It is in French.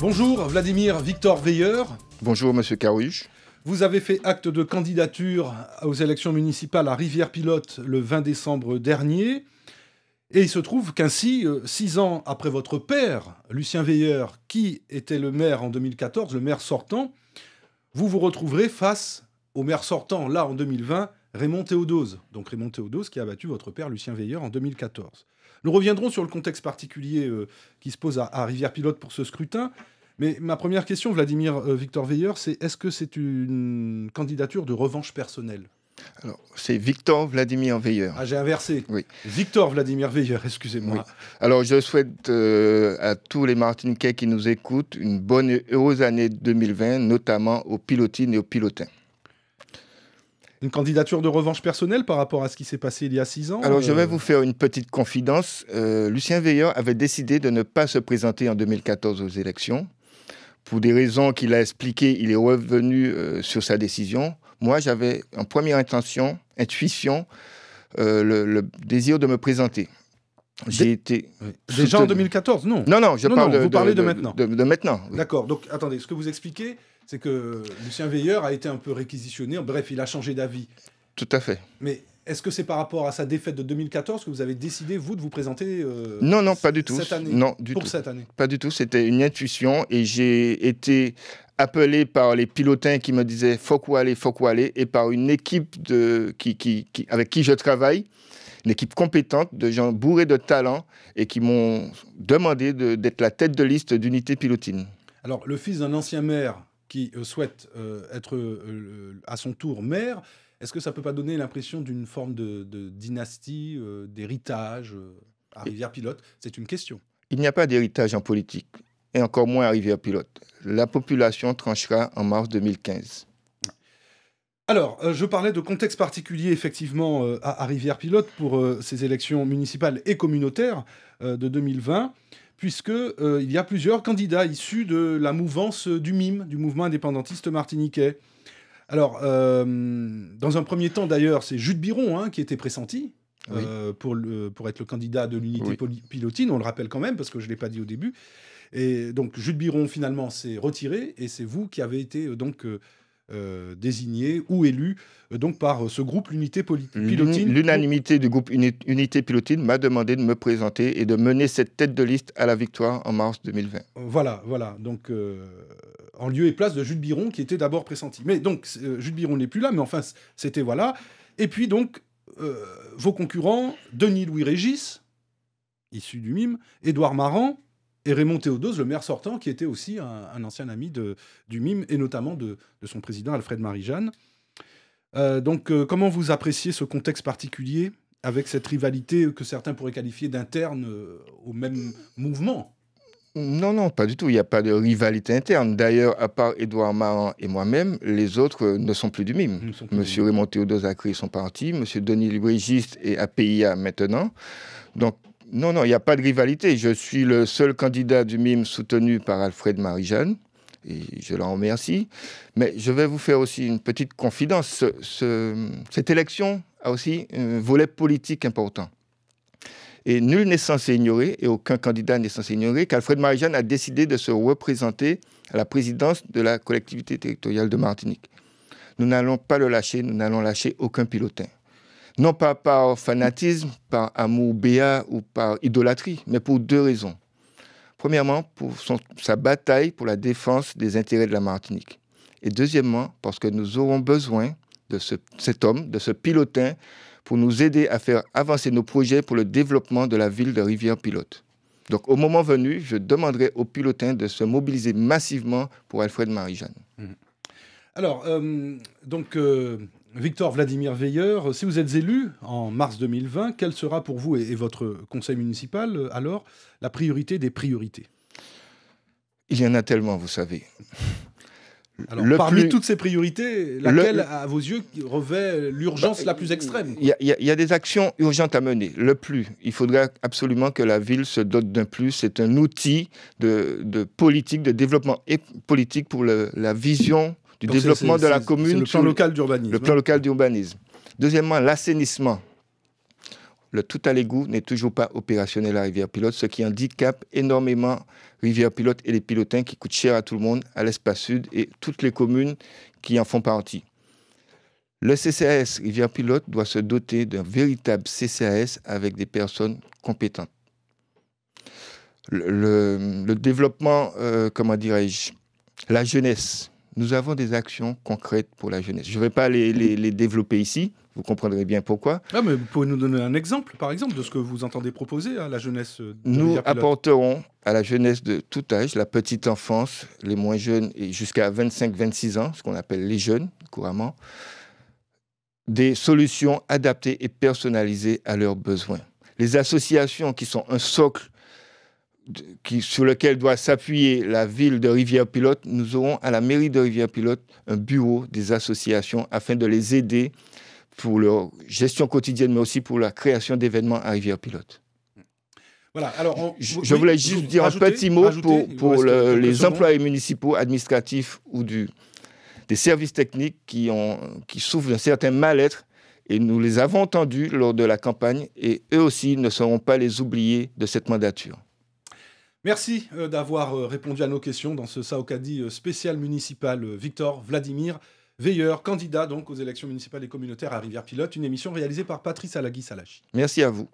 Bonjour Vladimir Victor Veilleur. Bonjour Monsieur Carouche. Vous avez fait acte de candidature aux élections municipales à Rivière-Pilote le 20 décembre dernier. Et il se trouve qu'ainsi, euh, six ans après votre père, Lucien Veilleur, qui était le maire en 2014, le maire sortant, vous vous retrouverez face au maire sortant, là en 2020, Raymond Théodose. Donc Raymond Théodose qui a battu votre père, Lucien Veilleur, en 2014. Nous reviendrons sur le contexte particulier euh, qui se pose à, Rivière-Pilote pour ce scrutin. Mais ma première question, Vladimir euh, Victor Veilleur, c'est est-ce que c'est une candidature de revanche personnelle alors, c'est Victor Vladimir Veilleur. Ah, j'ai inversé. Oui. Victor Vladimir Veilleur, excusez-moi. Alors, je souhaite euh, à tous les Martiniquais qui nous écoutent une bonne et heureuse année 2020, notamment aux pilotines et aux pilotins une candidature de revanche personnelle par rapport à ce qui s'est passé il y a six ans Alors, je vais euh, vous faire une petite confidence. Euh, Lucien Veilleur avait décidé de ne pas se présenter en 2014 aux élections. Pour des raisons qu'il a expliquées, il est revenu euh, sur sa décision. Moi, j'avais en première intention, intuition, le, désir de me présenter. J'ai été. Déjà en 2014, non Non, non, je parle vous de, parlez de, maintenant. De, D'accord. Donc, attendez, ce que vous expliquez, c'est que Lucien Veilleur a été un peu réquisitionné. Bref, il a changé d'avis. Tout à fait. Mais est-ce que c'est par rapport à sa défaite de 2014 que vous avez décidé, vous, de vous présenter euh, Non, non, pas du tout. Cette année, non, du pour tout. cette année Pas du tout. C'était une intuition et j'ai été appelé par les pilotins qui me disaient « faut quoi aller, faut quoi aller » et par une équipe de, qui, avec qui je travaille, une équipe compétente de gens bourrés de talent et qui m'ont demandé d'être la tête de liste d'unité pilotine. Alors, le fils d'un ancien maire qui euh, souhaite euh, être euh, à son tour maire, est-ce que ça peut pas donner l'impression d'une forme de, dynastie, d'héritage à Rivière-Pilote C'est une question. Il n'y a pas d'héritage en politique, et encore moins à Rivière-Pilote. La population tranchera en mars 2015. Alors, je parlais de contexte particulier effectivement à, Rivière-Pilote pour ces élections municipales et communautaires de 2020 puisque euh, il y a plusieurs candidats issus de la mouvance du MIM, du mouvement indépendantiste martiniquais. Alors, euh, dans un premier temps d'ailleurs, c'est Jude Biron hein, qui était pressenti, euh, pour, le, être le candidat de l'unité pilotine, on le rappelle quand même, parce que je ne l'ai pas dit au début. Et donc, Jude Biron, finalement, s'est retiré, et c'est vous qui avez été donc euh, désigné ou élu euh, donc par euh, ce groupe l'unité pilotine. L'unanimité du groupe unité pilotine m'a demandé de me présenter et de mener cette tête de liste à la victoire en mars 2020. Voilà, voilà. Donc en lieu et place de Jules Biron qui était d'abord pressenti. Mais donc Jules Biron n'est plus là, mais enfin c'était voilà. Et puis donc vos concurrents Denis Louis Régis, issu du mime, Édouard Marant, et Raymond Théodose, le maire sortant, qui était aussi un, ancien ami du MIME et notamment de, son président Alfred Marie-Jeanne. Euh, donc, euh, comment vous appréciez ce contexte particulier avec cette rivalité que certains pourraient qualifier d'interne euh, au même mouvement Non, non, pas du tout. Il n'y a pas de rivalité interne. D'ailleurs, à part Édouard Maran et moi-même, les autres ne sont plus du MIME. Monsieur Raymond Théodose a créé son parti, Monsieur Denis Librégiste est à PIA maintenant. Donc, non, non, il n'y a pas de rivalité. Je suis le seul candidat du MIME soutenu par Alfred Marie-Jeanne, et je l'en remercie. Mais je vais vous faire aussi une petite confidence. cette élection a aussi un volet politique important. Et nul n'est censé ignorer, et aucun candidat n'est censé ignorer, qu'Alfred Marie-Jeanne a décidé de se représenter à la présidence de la collectivité territoriale de Martinique. Nous n'allons pas le lâcher, nous n'allons lâcher aucun pilotin. Non pas par fanatisme, par amour béat ou par idolâtrie, mais pour deux raisons. Premièrement, pour sa bataille pour la défense des intérêts de la Martinique. Et deuxièmement, parce que nous aurons besoin de cet homme, de ce pilotin, pour nous aider à faire avancer nos projets pour le développement de la ville de Rivière-Pilote. Donc au moment venu, je demanderai au pilotin de se mobiliser massivement pour Alfred Marie-Jeanne. Mhm. Alors, euh, donc, euh, Victor Vladimir Veilleur, euh, si vous êtes élu en mars 2020, quelle sera pour vous et, votre conseil municipal euh, alors la priorité des priorités Il y en a tellement, vous savez parmi toutes ces priorités, laquelle, à vos yeux, revêt l'urgence bah, la plus extrême Il y, a des actions urgentes à mener. Le plus, il faudrait absolument que la ville se dote d'un plus. C'est un outil de, politique, de développement et politique pour la vision du développement de la commune. Le local d'urbanisme. Le plan hein. local d'urbanisme. Deuxièmement, l'assainissement le tout à l'égout n'est toujours pas opérationnel à Rivière-Pilote, ce qui handicape énormément Rivière-Pilote et les pilotins qui coûtent cher à tout le monde, à l'espace sud et toutes les communes qui en font partie. Le CCAS Rivière-Pilote doit se doter d'un véritable CCAS avec des personnes compétentes. Le, développement, euh, comment dirais-je, la jeunesse, nous avons des actions concrètes pour la jeunesse. Je ne vais pas les, développer ici, vous comprendrez bien pourquoi. Ah, mais vous pouvez nous donner un exemple, par exemple, de ce que vous entendez proposer à la jeunesse Nous apporterons à la jeunesse de tout âge, la petite enfance, les moins jeunes, et jusqu'à 25-26 ans, ce qu'on appelle les jeunes couramment, des solutions adaptées et personnalisées à leurs besoins. Les associations qui sont un socle sur lequel doit s'appuyer la ville de Rivière-Pilote, nous aurons à la mairie de Rivière-Pilote un bureau des associations afin de les aider pour leur gestion quotidienne, mais aussi pour la création d'événements à Rivière-Pilote. Voilà, alors je, voulais juste dire un petit mot pour, les employés municipaux, administratifs ou des services techniques qui, qui souffrent d'un certain mal-être et nous les avons entendus lors de la campagne et eux aussi ne seront pas les oubliés de cette mandature. Merci euh, d'avoir euh, répondu à nos questions dans ce Saokadi euh, spécial municipal Victor Vladimir Veilleur, candidat donc aux élections municipales et communautaires à Rivière-Pilote, une émission réalisée par Patrice Alagui-Salachi. Merci à vous.